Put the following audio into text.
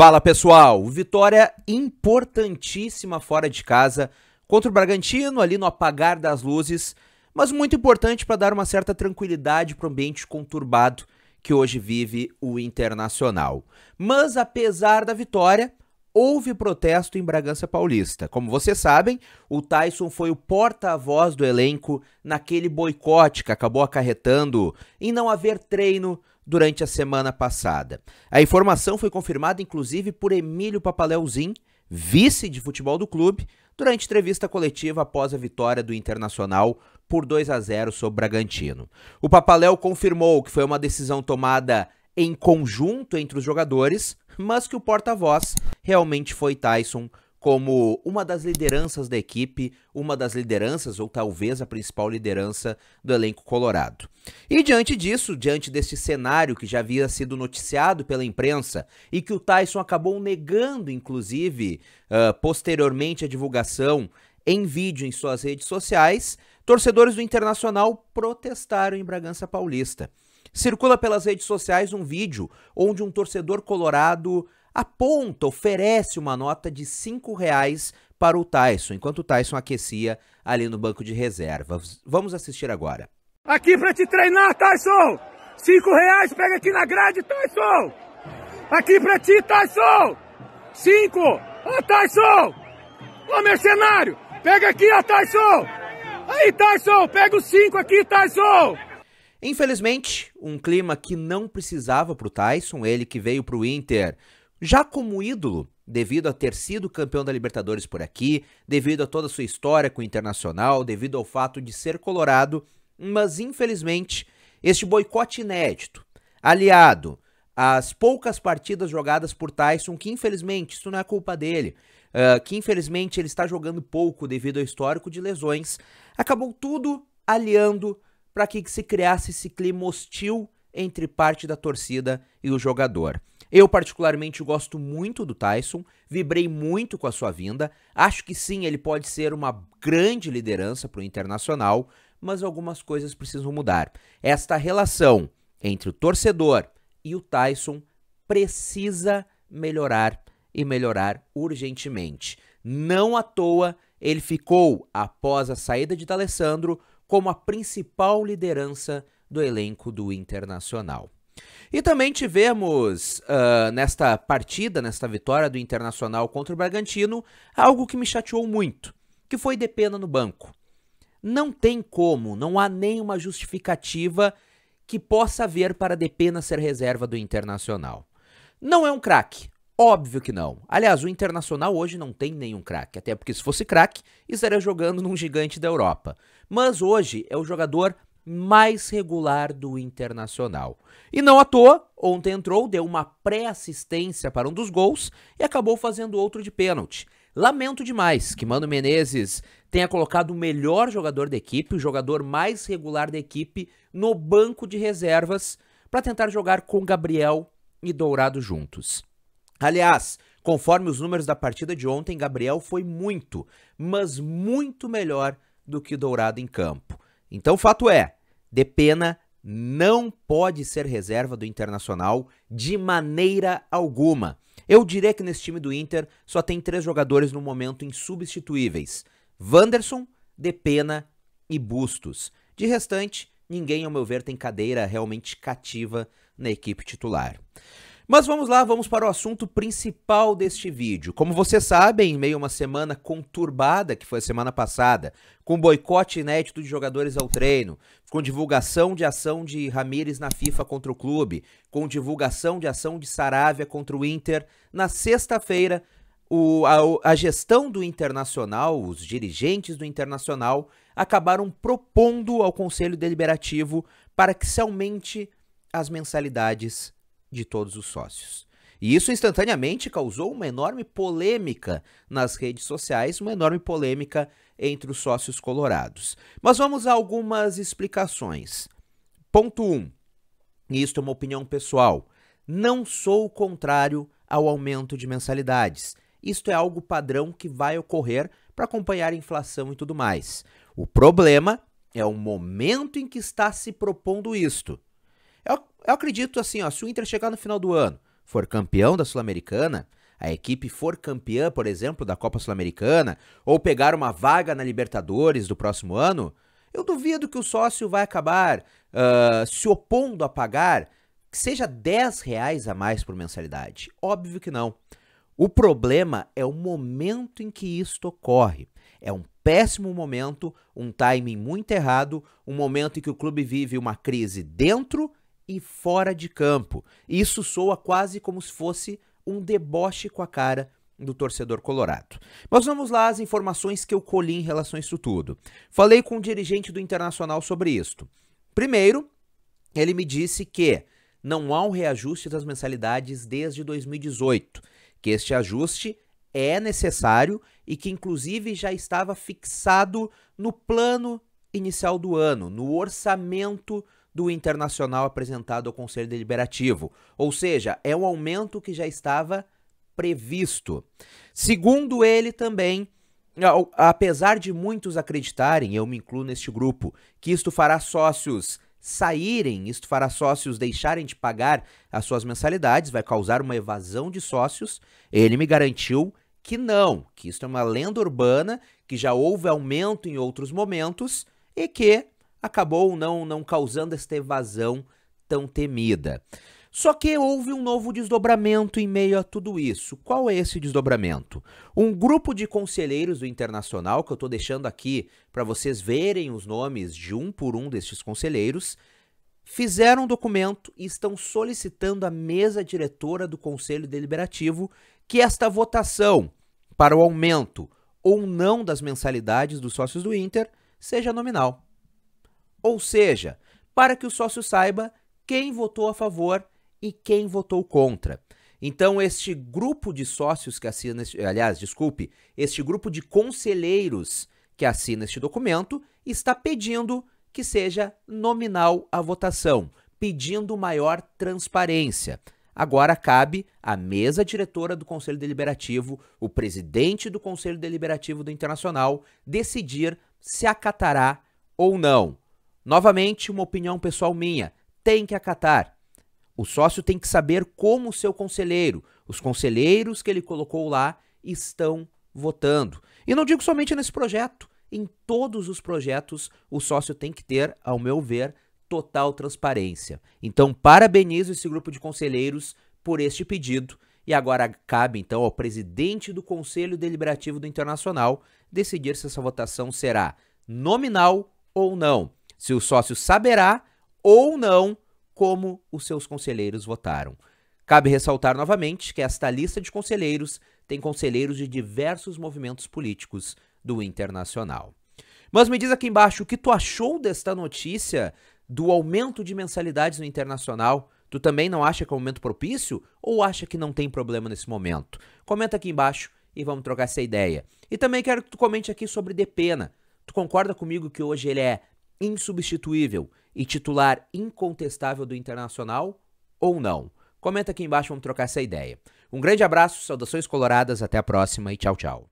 Fala pessoal, vitória importantíssima fora de casa contra o Bragantino ali no apagar das luzes, mas muito importante para dar uma certa tranquilidade para o ambiente conturbado que hoje vive o Internacional. Mas apesar da vitória, houve protesto em Bragança Paulista. Como vocês sabem, o Tyson foi o porta-voz do elenco naquele boicote que acabou acarretando em não haver treino durante a semana passada. A informação foi confirmada inclusive por Emílio Papaleuzinho, vice de futebol do clube, durante entrevista coletiva após a vitória do Internacional por 2 a 0 sobre o Bragantino. O Papaléu confirmou que foi uma decisão tomada em conjunto entre os jogadores, mas que o porta-voz realmente foi Tyson como uma das lideranças da equipe, uma das lideranças ou talvez a principal liderança do elenco colorado. E diante disso, diante desse cenário que já havia sido noticiado pela imprensa e que o Tyson acabou negando, inclusive, uh, posteriormente a divulgação em vídeo em suas redes sociais, torcedores do Internacional protestaram em Bragança Paulista. Circula pelas redes sociais um vídeo onde um torcedor colorado aponta, oferece uma nota de cinco reais para o Tyson, enquanto o Tyson aquecia ali no banco de reservas. Vamos assistir agora. Aqui pra te treinar, Tyson! Cinco reais, pega aqui na grade, Tyson! Aqui pra ti, Tyson! Cinco! Ô, Tyson! Ô, mercenário! Pega aqui, ó, Tyson! Aí, Tyson! Pega os cinco aqui, Tyson! Infelizmente, um clima que não precisava pro Tyson, ele que veio pro Inter já como ídolo, devido a ter sido campeão da Libertadores por aqui, devido a toda a sua história com o Internacional, devido ao fato de ser colorado mas infelizmente este boicote inédito, aliado às poucas partidas jogadas por Tyson, que infelizmente isso não é culpa dele, uh, que infelizmente ele está jogando pouco devido ao histórico de lesões, acabou tudo aliando para que se criasse esse clima hostil entre parte da torcida e o jogador. Eu, particularmente, gosto muito do Tyson, vibrei muito com a sua vinda. Acho que sim, ele pode ser uma grande liderança para o internacional mas algumas coisas precisam mudar. Esta relação entre o torcedor e o Tyson precisa melhorar e melhorar urgentemente. Não à toa ele ficou, após a saída de D'Alessandro, como a principal liderança do elenco do Internacional. E também tivemos uh, nesta partida, nesta vitória do Internacional contra o Bragantino, algo que me chateou muito, que foi de pena no banco. Não tem como, não há nenhuma justificativa que possa haver para Depena ser reserva do Internacional. Não é um craque, óbvio que não. Aliás, o Internacional hoje não tem nenhum craque, até porque se fosse craque, estaria jogando num gigante da Europa. Mas hoje é o jogador mais regular do Internacional. E não à toa, ontem entrou, deu uma pré-assistência para um dos gols e acabou fazendo outro de pênalti. Lamento demais que Mano Menezes tenha colocado o melhor jogador da equipe, o jogador mais regular da equipe, no banco de reservas para tentar jogar com Gabriel e Dourado juntos. Aliás, conforme os números da partida de ontem, Gabriel foi muito, mas muito melhor do que Dourado em campo. Então, fato é, Depena não pode ser reserva do Internacional de maneira alguma. Eu diria que nesse time do Inter só tem três jogadores no momento insubstituíveis: Wanderson, Depena e Bustos. De restante, ninguém, ao meu ver, tem cadeira realmente cativa na equipe titular. Mas vamos lá, vamos para o assunto principal deste vídeo. Como vocês sabem, em meio a uma semana conturbada, que foi a semana passada, com boicote inédito de jogadores ao treino, com divulgação de ação de Ramires na FIFA contra o clube, com divulgação de ação de Saravia contra o Inter, na sexta-feira, a, a gestão do Internacional, os dirigentes do Internacional, acabaram propondo ao Conselho Deliberativo para que se aumente as mensalidades de todos os sócios. E isso instantaneamente causou uma enorme polêmica nas redes sociais, uma enorme polêmica entre os sócios colorados. Mas vamos a algumas explicações. Ponto 1. Um, e isto é uma opinião pessoal. Não sou contrário ao aumento de mensalidades. Isto é algo padrão que vai ocorrer para acompanhar a inflação e tudo mais. O problema é o momento em que está se propondo isto. Eu, eu acredito assim, ó, se o Inter chegar no final do ano, for campeão da Sul-Americana, a equipe for campeã, por exemplo, da Copa Sul-Americana, ou pegar uma vaga na Libertadores do próximo ano, eu duvido que o sócio vai acabar uh, se opondo a pagar que seja 10 reais a mais por mensalidade. Óbvio que não. O problema é o momento em que isto ocorre. É um péssimo momento, um timing muito errado, um momento em que o clube vive uma crise dentro e fora de campo. Isso soa quase como se fosse um deboche com a cara do torcedor colorado. Mas vamos lá às informações que eu colhi em relação a isso tudo. Falei com um dirigente do Internacional sobre isto. Primeiro, ele me disse que não há um reajuste das mensalidades desde 2018, que este ajuste é necessário e que inclusive já estava fixado no plano inicial do ano, no orçamento do Internacional apresentado ao Conselho Deliberativo, ou seja, é um aumento que já estava previsto. Segundo ele também, apesar de muitos acreditarem, eu me incluo neste grupo, que isto fará sócios saírem, isto fará sócios deixarem de pagar as suas mensalidades, vai causar uma evasão de sócios, ele me garantiu que não, que isto é uma lenda urbana, que já houve aumento em outros momentos e que acabou não, não causando esta evasão tão temida. Só que houve um novo desdobramento em meio a tudo isso. Qual é esse desdobramento? Um grupo de conselheiros do Internacional, que eu estou deixando aqui para vocês verem os nomes de um por um destes conselheiros, fizeram um documento e estão solicitando à mesa diretora do Conselho Deliberativo que esta votação para o aumento ou não das mensalidades dos sócios do Inter seja nominal. Ou seja, para que o sócio saiba quem votou a favor e quem votou contra. Então, este grupo de sócios que assina, este, aliás, desculpe, este grupo de conselheiros que assina este documento está pedindo que seja nominal a votação, pedindo maior transparência. Agora cabe à mesa diretora do Conselho Deliberativo, o presidente do Conselho Deliberativo do Internacional, decidir se acatará ou não. Novamente, uma opinião pessoal minha, tem que acatar. O sócio tem que saber como o seu conselheiro, os conselheiros que ele colocou lá, estão votando. E não digo somente nesse projeto, em todos os projetos o sócio tem que ter, ao meu ver, total transparência. Então, parabenizo esse grupo de conselheiros por este pedido. E agora cabe então ao presidente do Conselho Deliberativo do Internacional decidir se essa votação será nominal ou não se o sócio saberá ou não como os seus conselheiros votaram. Cabe ressaltar novamente que esta lista de conselheiros tem conselheiros de diversos movimentos políticos do internacional. Mas me diz aqui embaixo o que tu achou desta notícia do aumento de mensalidades no internacional. Tu também não acha que é um momento propício ou acha que não tem problema nesse momento? Comenta aqui embaixo e vamos trocar essa ideia. E também quero que tu comente aqui sobre Depena. Tu concorda comigo que hoje ele é insubstituível e titular incontestável do Internacional ou não? Comenta aqui embaixo, vamos trocar essa ideia. Um grande abraço, saudações coloradas, até a próxima e tchau, tchau.